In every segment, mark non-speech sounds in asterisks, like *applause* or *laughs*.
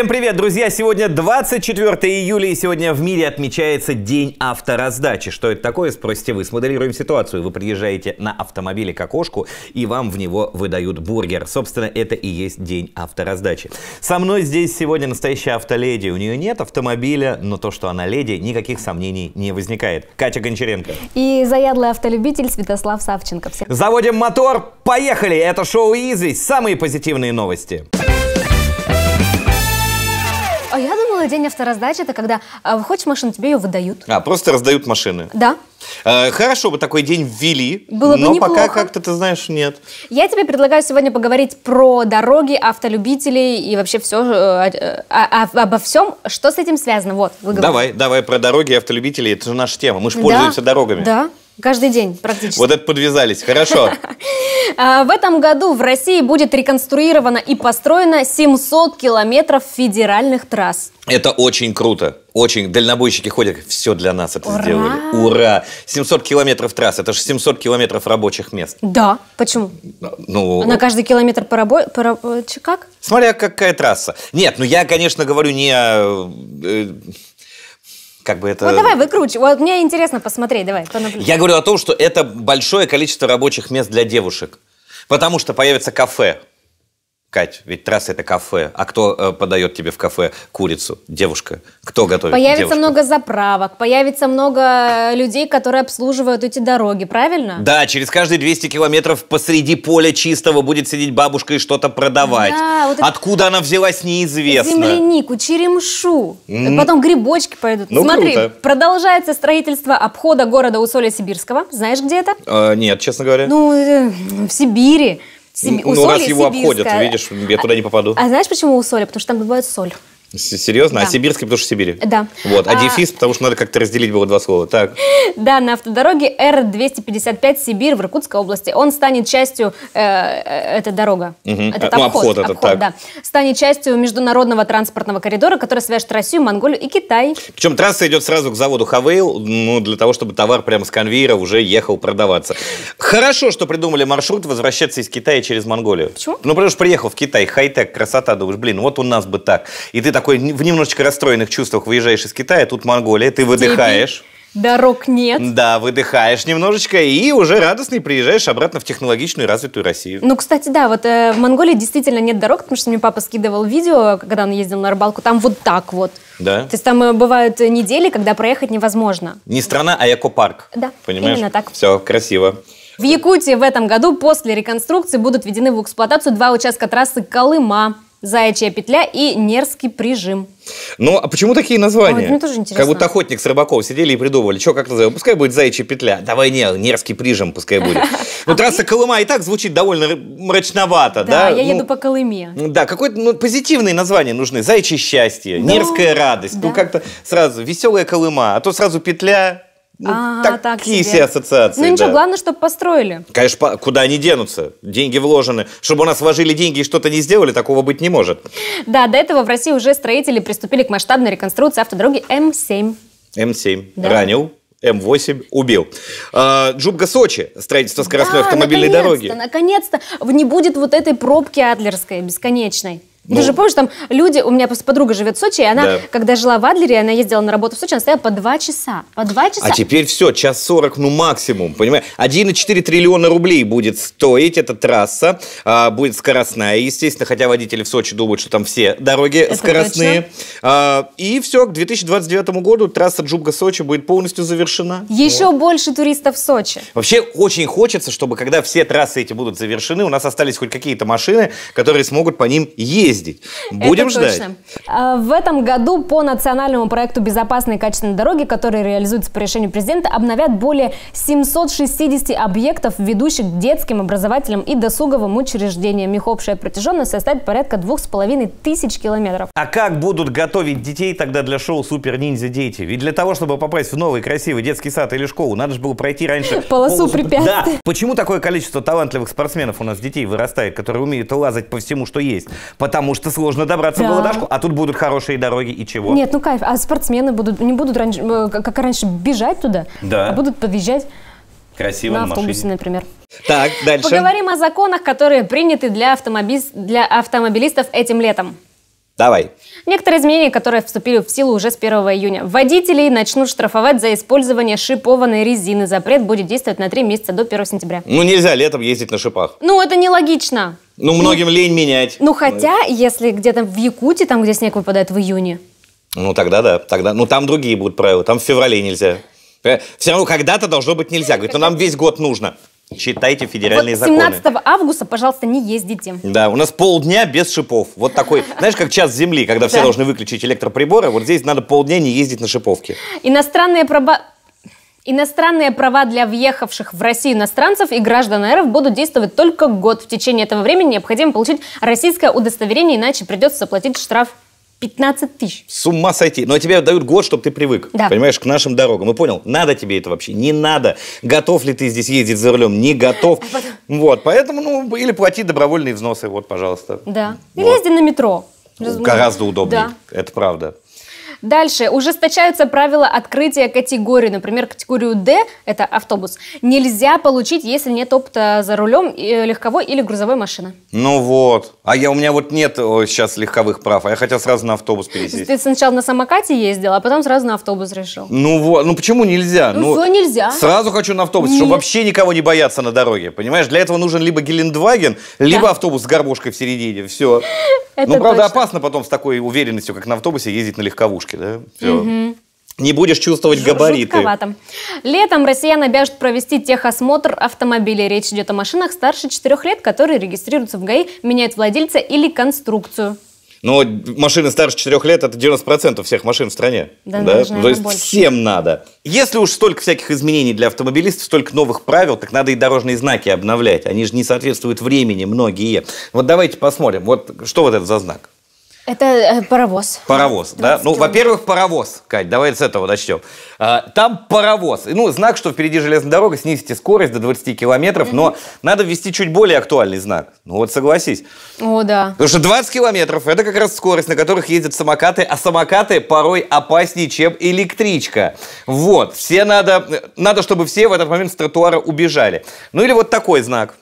Всем привет, друзья! Сегодня 24 июля, и сегодня в мире отмечается День автораздачи. Что это такое, спросите вы. Смоделируем ситуацию. Вы приезжаете на автомобиле к окошку, и вам в него выдают бургер. Собственно, это и есть День автораздачи. Со мной здесь сегодня настоящая автоледи. У нее нет автомобиля, но то, что она леди, никаких сомнений не возникает. Катя Гончаренко. И заядлый автолюбитель Святослав Савченко. Всем... Заводим мотор, поехали! Это шоу «Изи», самые позитивные новости. Новости. А я думала, день автораздачи это когда а, хочешь машину, тебе ее выдают. А, просто раздают машины. Да. Э, хорошо бы такой день ввели, Было но бы пока как-то, ты знаешь, нет. Я тебе предлагаю сегодня поговорить про дороги, автолюбителей и вообще все, э, э, а- обо всем, что с этим связано. Вот, вы Давай, давай про дороги и автолюбителей, это же наша тема, мы же Да. пользуемся дорогами. Да. Каждый день практически. Вот это подвязались, хорошо. *laughs* А, в этом году в России будет реконструировано и построено 700 километров федеральных трасс. Это очень круто. Очень. Дальнобойщики ходят, все для нас это Ура! сделали. Ура! 700 километров трасс, это же 700 километров рабочих мест. Да, почему? А, ну... На каждый километр по рабо... по раб... Э, как? Смотря какая трасса. Нет, ну я, конечно, говорю не о э, как бы это... Вот давай, выкручи. Вот мне интересно посмотреть, давай, понаблюдай. Я говорю о том, что это большое количество рабочих мест для девушек. Потому что появится кафе, Кать, ведь трасса это кафе. А кто э, подает тебе в кафе курицу? Девушка. Кто готовит? Появится девушку? много заправок, появится много э, людей, которые обслуживают эти дороги, правильно? Да, через каждые 200 километров посреди поля чистого будет сидеть бабушка и что-то продавать. Да, вот Откуда она взялась, неизвестно. Землянику, черемшу, mm. потом грибочки пойдут. Ну, Смотри, круто. продолжается строительство обхода города Усолья-Сибирского. Знаешь, где это? Э, нет, честно говоря. Ну, э, в Сибири. Семи... Ну, у ну, соли раз его сибирская... обходят, видишь, я туда не попаду. А, а знаешь, почему у соли? Потому что там добывают соль. Серьезно? А да. А сибирский, потому что Сибирь? Да. Вот. А, а дефис, потому что надо как-то разделить было два слова. Так. Да, на автодороге Р-255 Сибирь в Иркутской области. Он станет частью... Э, э это дорога. Угу. Этот обход. обход, да. Станет частью международного транспортного коридора, который свяжет Россию, Монголию и Китай. Причем трасса идет сразу к заводу Хавейл, ну, для того, чтобы товар прямо с конвейера уже ехал продаваться. Хорошо, что придумали маршрут возвращаться из Китая через Монголию. Почему? Ну, потому что приехал в Китай, хай-тек, красота, думаешь, блин, вот у нас бы так. И ты так такой в немножечко расстроенных чувствах выезжаешь из Китая, тут Монголия, ты выдыхаешь. Дорог нет. Да, выдыхаешь немножечко и уже радостный приезжаешь обратно в технологичную развитую Россию. Ну, кстати, да, вот э, в Монголии действительно нет дорог, потому что мне папа скидывал видео, когда он ездил на рыбалку, там вот так вот. Да. То есть там э, бывают э, недели, когда проехать невозможно. Не страна, а экопарк. Да, Понимаешь? именно так. Все, красиво. В Якутии в этом году после реконструкции будут введены в эксплуатацию два участка трассы Колыма. Заячья петля и Нерский прижим. Ну, а почему такие названия? А, вот тоже интересно. Как будто охотник с рыбаков сидели и придумывали, что как назовем. Пускай будет заячья петля. Давай не, Нерский прижим пускай будет. *laughs* Ну, а трасса Колыма и так звучит довольно мрачновато, да? Да, я ну, еду по Колыме. Ну да, какое-то ну, позитивные названия нужны. Заячье счастье, Нерская радость. Ну, как-то сразу веселая Колыма, а то сразу петля, ну, а, такие так себе. все ассоциации. Ну ничего, да. главное, чтобы построили. Конечно, по- куда они денутся? Деньги вложены. Чтобы у нас вложили деньги и что-то не сделали, такого быть не может. Да, до этого в России уже строители приступили к масштабной реконструкции автодороги М7. М7. Да. Ранил. М8 убил. А, Джубга Сочи, строительство скоростной да, автомобильной наконец-то, дороги. Наконец-то не будет вот этой пробки Адлерской бесконечной. Ну, Ты же помнишь, там люди, у меня просто подруга живет в Сочи, и она, да. когда жила в Адлере, она ездила на работу в Сочи, она стояла по два часа. По два а часа. А теперь все, час сорок, ну максимум, понимаешь? 1,4 триллиона рублей будет стоить эта трасса, а, будет скоростная, естественно, хотя водители в Сочи думают, что там все дороги Это скоростные. А, и все, к 2029 году трасса Джубга-Сочи будет полностью завершена. Еще вот. больше туристов в Сочи. Вообще очень хочется, чтобы когда все трассы эти будут завершены, у нас остались хоть какие-то машины, которые смогут по ним ездить ездить. Будем Это ждать. Точно. А, в этом году по национальному проекту «Безопасные и качественные дороги», который реализуется по решению президента, обновят более 760 объектов, ведущих к детским, образовательным и досуговым учреждениям. Их общая протяженность составит порядка 2,5 тысяч километров. А как будут готовить детей тогда для шоу «Супер ниндзя дети»? Ведь для того, чтобы попасть в новый красивый детский сад или школу, надо же было пройти раньше... *laughs* Полосу препятствий. Да. Почему такое количество талантливых спортсменов у нас детей вырастает, которые умеют лазать по всему, что есть? Потому потому что сложно добраться да. в Володарску, а тут будут хорошие дороги и чего. Нет, ну кайф, а спортсмены будут, не будут раньше, э, как раньше бежать туда, да. а будут подъезжать Красиво на, автобусе, машине. например. Так, дальше. Поговорим о законах, которые приняты для, автомобиль... для автомобилистов этим летом. Давай. Некоторые изменения, которые вступили в силу уже с 1 июня. Водителей начнут штрафовать за использование шипованной резины. Запрет будет действовать на 3 месяца до 1 сентября. Ну, нельзя летом ездить на шипах. Ну, это нелогично. Ну, многим ну, лень менять. Ну, хотя, ну. если где-то в Якутии, там, где снег выпадает в июне. Ну, тогда да. Тогда, ну, там другие будут правила. Там в феврале нельзя. Э, Все равно когда-то должно быть нельзя. Говорит, ну, нам весь год нужно. Читайте федеральные вот 17 законы. 17 августа, пожалуйста, не ездите. Да, у нас полдня без шипов. Вот такой, *laughs* знаешь, как час земли, когда все должны выключить электроприборы. Вот здесь надо полдня не ездить на шиповке. Иностранные права... Иностранные права для въехавших в Россию иностранцев и граждан РФ будут действовать только год. В течение этого времени необходимо получить российское удостоверение, иначе придется заплатить штраф 15 тысяч. С ума сойти. Но тебе дают год, чтобы ты привык. Да. Понимаешь, к нашим дорогам. И ну, понял, надо тебе это вообще, не надо. Готов ли ты здесь ездить за рулем? Не готов. А потом... Вот, поэтому, ну, или плати добровольные взносы, вот, пожалуйста. Да. Вот. Или езди на метро. Гораздо удобнее, да. это правда. Дальше ужесточаются правила открытия категории. Например, категорию D, это автобус, нельзя получить, если нет опыта за рулем э, легковой или грузовой машины. Ну вот. А я, у меня вот нет сейчас легковых прав, а я хотел сразу на автобус пересесть. Ты сначала на самокате ездил, а потом сразу на автобус решил. Ну вот. Ну почему нельзя? Ну, ну нельзя. Сразу хочу на автобус, чтобы вообще никого не бояться на дороге. Понимаешь, для этого нужен либо Гелендваген, либо да. автобус с горбушкой в середине. Все. *laughs* Это ну, правда, точно. опасно потом с такой уверенностью, как на автобусе, ездить на легковушке рубашке, да, все. Угу. Не будешь чувствовать габариты. Жутковато. Летом россиян обяжут провести техосмотр автомобилей. Речь идет о машинах старше 4 лет, которые регистрируются в ГАИ, меняют владельца или конструкцию. Но ну, машины старше 4 лет это 90% всех машин в стране. Да, да? Даже, наверное, То есть больше. всем надо. Если уж столько всяких изменений для автомобилистов, столько новых правил, так надо и дорожные знаки обновлять. Они же не соответствуют времени, многие. Вот давайте посмотрим. Вот что вот это за знак? Это э, паровоз. Паровоз, да? Ну, во-первых, паровоз, Кать, давай с этого начнем. А, там паровоз. Ну, знак, что впереди железная дорога, снизите скорость до 20 километров, но надо ввести чуть более актуальный знак. Ну вот согласись. О, да. Потому что 20 километров – это как раз скорость, на которых ездят самокаты, а самокаты порой опаснее, чем электричка. Вот, все надо, надо, чтобы все в этот момент с тротуара убежали. Ну или вот такой знак.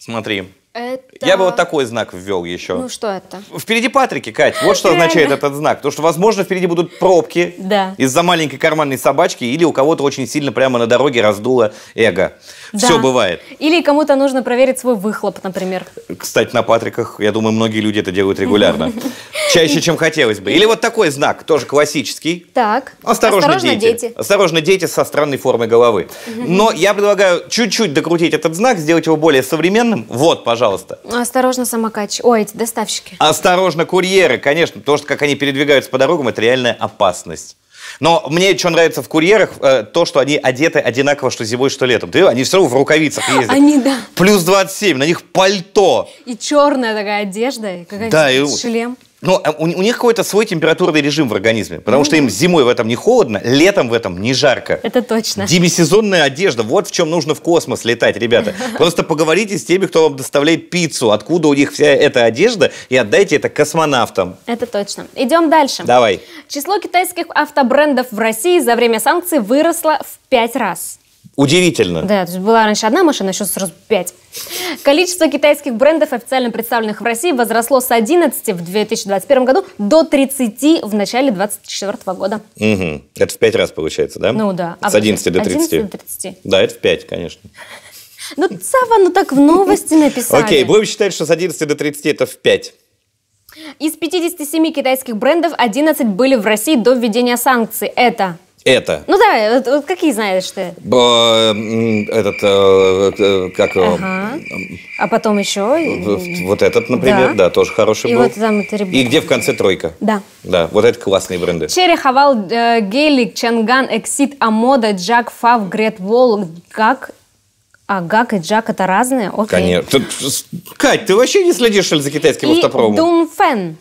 Смотри. Это... Я бы вот такой знак ввел еще. Ну что это? Впереди Патрики, Кать. Вот что означает этот знак. То, что, возможно, впереди будут пробки да. из-за маленькой карманной собачки или у кого-то очень сильно прямо на дороге раздуло эго. Да. Все бывает. Или кому-то нужно проверить свой выхлоп, например. Кстати, на Патриках, я думаю, многие люди это делают регулярно. *laughs* Чаще, чем хотелось бы. Или вот такой знак, тоже классический. Так. Осторожно, Осторожно дети. дети. Осторожно, дети со странной формой головы. Но я предлагаю чуть-чуть докрутить этот знак, сделать его более современным. Вот, пожалуйста пожалуйста. Осторожно, самокач. Ой, эти доставщики. Осторожно, курьеры, конечно. То, что как они передвигаются по дорогам, это реальная опасность. Но мне что нравится в курьерах, э, то, что они одеты одинаково, что зимой, что летом. Ты, они все равно в рукавицах ездят. Они, да. Плюс 27, на них пальто. И черная такая одежда, какая-то да, и... шлем. Но ну, а у, у них какой-то свой температурный режим в организме, потому mm. что им зимой в этом не холодно, летом в этом не жарко. Это точно. Демисезонная одежда, вот в чем нужно в космос летать, ребята. *laughs* Просто поговорите с теми, кто вам доставляет пиццу, откуда у них вся эта одежда, и отдайте это космонавтам. Это точно. Идем дальше. Давай. Число китайских автобрендов в России за время санкций выросло в пять раз. Удивительно. Да, то есть была раньше одна машина, сейчас сразу пять. Количество китайских брендов, официально представленных в России, возросло с 11 в 2021 году до 30 в начале 2024 года. Угу. Это в пять раз получается, да? Ну да. с 11 до 30. 11 до 30. Да, это в пять, конечно. Ну, Цава, ну так в новости написали. Окей, будем считать, что с 11 до 30 это в 5. Из 57 китайских брендов 11 были в России до введения санкций. Это это. Ну да, вот, вот какие знаешь ты? Этот, э, э как... Ага. А потом еще... Вот этот, например, да, да тоже хороший и был. И вот там это И где в конце тройка. Да. Да, вот это классные бренды. Хавал, э, Гелик, Чанган, Эксид, Амода, Джак, Фав, Грет, Волк, как а гак и джак это разные? Окей. Конечно. Кать, ты вообще не следишь что ли за китайским и автопромом? Дун Фэн.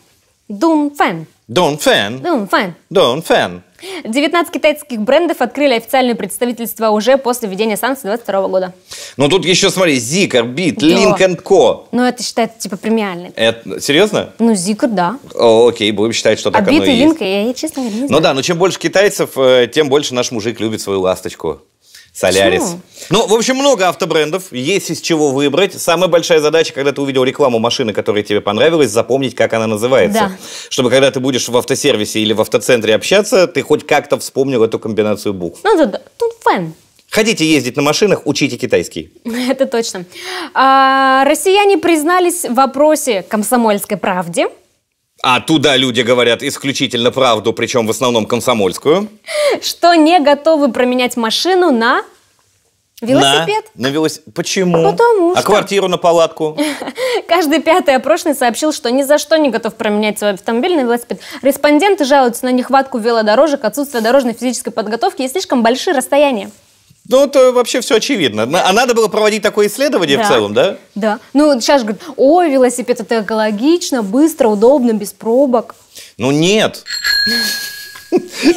Дун Фэн. Дун Фэн. Дун Фэн. Дун Фэн. 19 китайских брендов открыли официальные представительства уже после введения санкций 2022 года. Ну тут еще, смотри, Зикер, Бит, Линк Co. Ну это считается типа премиальный. Это, серьезно? Ну Зикер, да. О, окей, будем считать, что а так Бит оно и есть. Линк, я, я честно говоря, не ну знаю. Ну да, но чем больше китайцев, э, тем больше наш мужик любит свою ласточку. Солярис. Почему? Ну, в общем, много автобрендов, есть из чего выбрать. Самая большая задача, когда ты увидел рекламу машины, которая тебе понравилась, запомнить, как она называется. Да. Чтобы, когда ты будешь в автосервисе или в автоцентре общаться, ты хоть как-то вспомнил эту комбинацию букв. Ну, да, да. Тут ну, фэн. Хотите ездить на машинах, учите китайский. *laughs* Это точно. А, россияне признались в вопросе комсомольской правде – а туда люди говорят исключительно правду, причем в основном комсомольскую. Что не готовы променять машину на Велосипед? На, на велосипед. Почему? Потому а что... А квартиру на палатку? *laughs* Каждый пятый опрошенный сообщил, что ни за что не готов променять свой автомобиль на велосипед. Респонденты жалуются на нехватку велодорожек, отсутствие дорожной физической подготовки и слишком большие расстояния. Ну, это вообще все очевидно. А надо было проводить такое исследование да. в целом, да? Да. Ну, сейчас же говорят, о, велосипед это экологично, быстро, удобно, без пробок. Ну, нет. *laughs*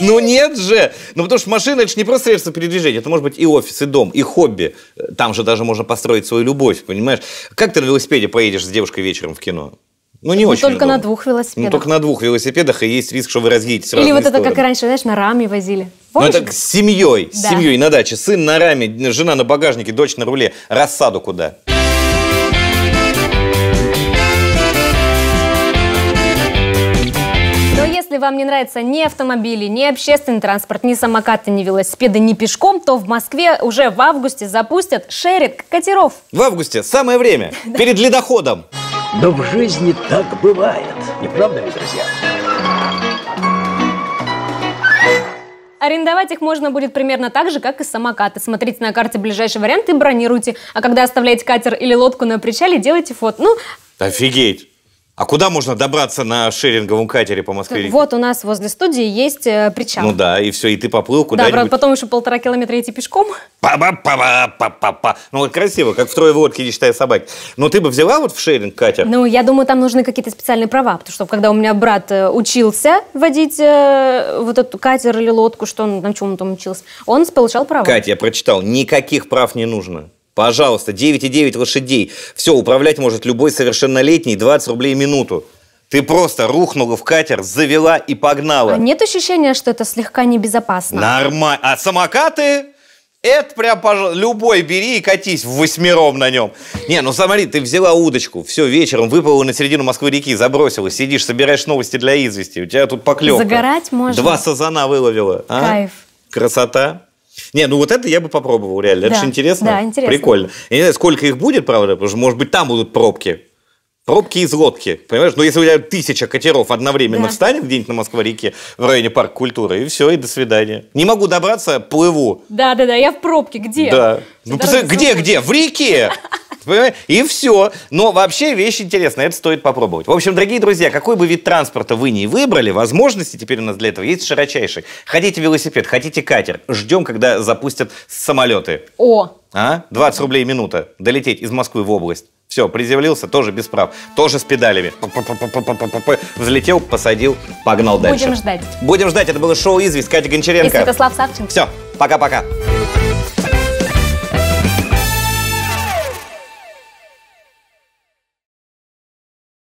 Ну нет же! Ну потому что машина это же не просто средство передвижения, это может быть и офис, и дом, и хобби. Там же даже можно построить свою любовь, понимаешь? Как ты на велосипеде поедешь с девушкой вечером в кино? Ну, не ну, очень Только удобно. на двух велосипедах. Ну, только на двух велосипедах, и есть риск, что вы разъедетесь Или вот это, как и раньше, знаешь, на раме возили. Помнишь? Ну, это с семьей, да. семьей на даче. Сын на раме, жена на багажнике, дочь на руле. Рассаду куда? если вам не нравятся ни автомобили, ни общественный транспорт, ни самокаты, ни велосипеды, ни пешком, то в Москве уже в августе запустят шеринг катеров. В августе самое время, *laughs* перед ледоходом. Но в жизни так бывает, не правда ли, друзья? Арендовать их можно будет примерно так же, как и самокаты. Смотрите на карте ближайший вариант и бронируйте. А когда оставляете катер или лодку на причале, делайте фото. Ну, Офигеть! А куда можно добраться на шеринговом катере по Москве? Вот у нас возле студии есть э, причал. Ну да, и все, и ты поплыл куда-нибудь. Да, брат, потом еще полтора километра идти пешком. па па па па па па Ну вот красиво, как в трое в лодке, не считая собаки. Но ты бы взяла вот в шеринг катер? Ну, я думаю, там нужны какие-то специальные права, потому что когда у меня брат э, учился водить э, вот этот катер или лодку, что он на чем он там учился, он получал права. Катя, я прочитал, никаких прав не нужно. Пожалуйста, 9,9 лошадей. Все, управлять может любой совершеннолетний, 20 рублей в минуту. Ты просто рухнула в катер, завела и погнала. А нет ощущения, что это слегка небезопасно? Нормально. А самокаты? Это прям, пожалуйста, любой бери и катись в восьмером на нем. Не, ну смотри, ты взяла удочку, все, вечером выплыла на середину Москвы-реки, забросила, сидишь, собираешь новости для извести, у тебя тут поклевка. Загорать можно. Два сазана выловила. А? Кайф. Красота. Не, ну вот это я бы попробовал реально. Да. Это же интересно. Да, интересно. Прикольно. Я не знаю, сколько их будет, правда, потому что, может быть, там будут пробки. Пробки из лодки, понимаешь? Ну, если у тебя тысяча катеров одновременно да. встанет где-нибудь на Москва-реке в районе парк культуры, и все, и до свидания. Не могу добраться, плыву. Да-да-да, я в пробке, где? Да. ну, где-где? В реке! И все. Но вообще вещь интересная, это стоит попробовать. В общем, дорогие друзья, какой бы вид транспорта вы ни выбрали, возможности теперь у нас для этого есть широчайшие. Хотите велосипед, хотите катер, ждем, когда запустят самолеты. О! А? 20 рублей минута долететь из Москвы в область. Все, приземлился, тоже без прав. Тоже с педалями. Взлетел, посадил, погнал дальше. Будем ждать. Будем ждать. Это было шоу «Известь». Катя Гончаренко. И Святослав Савченко. Все, пока-пока.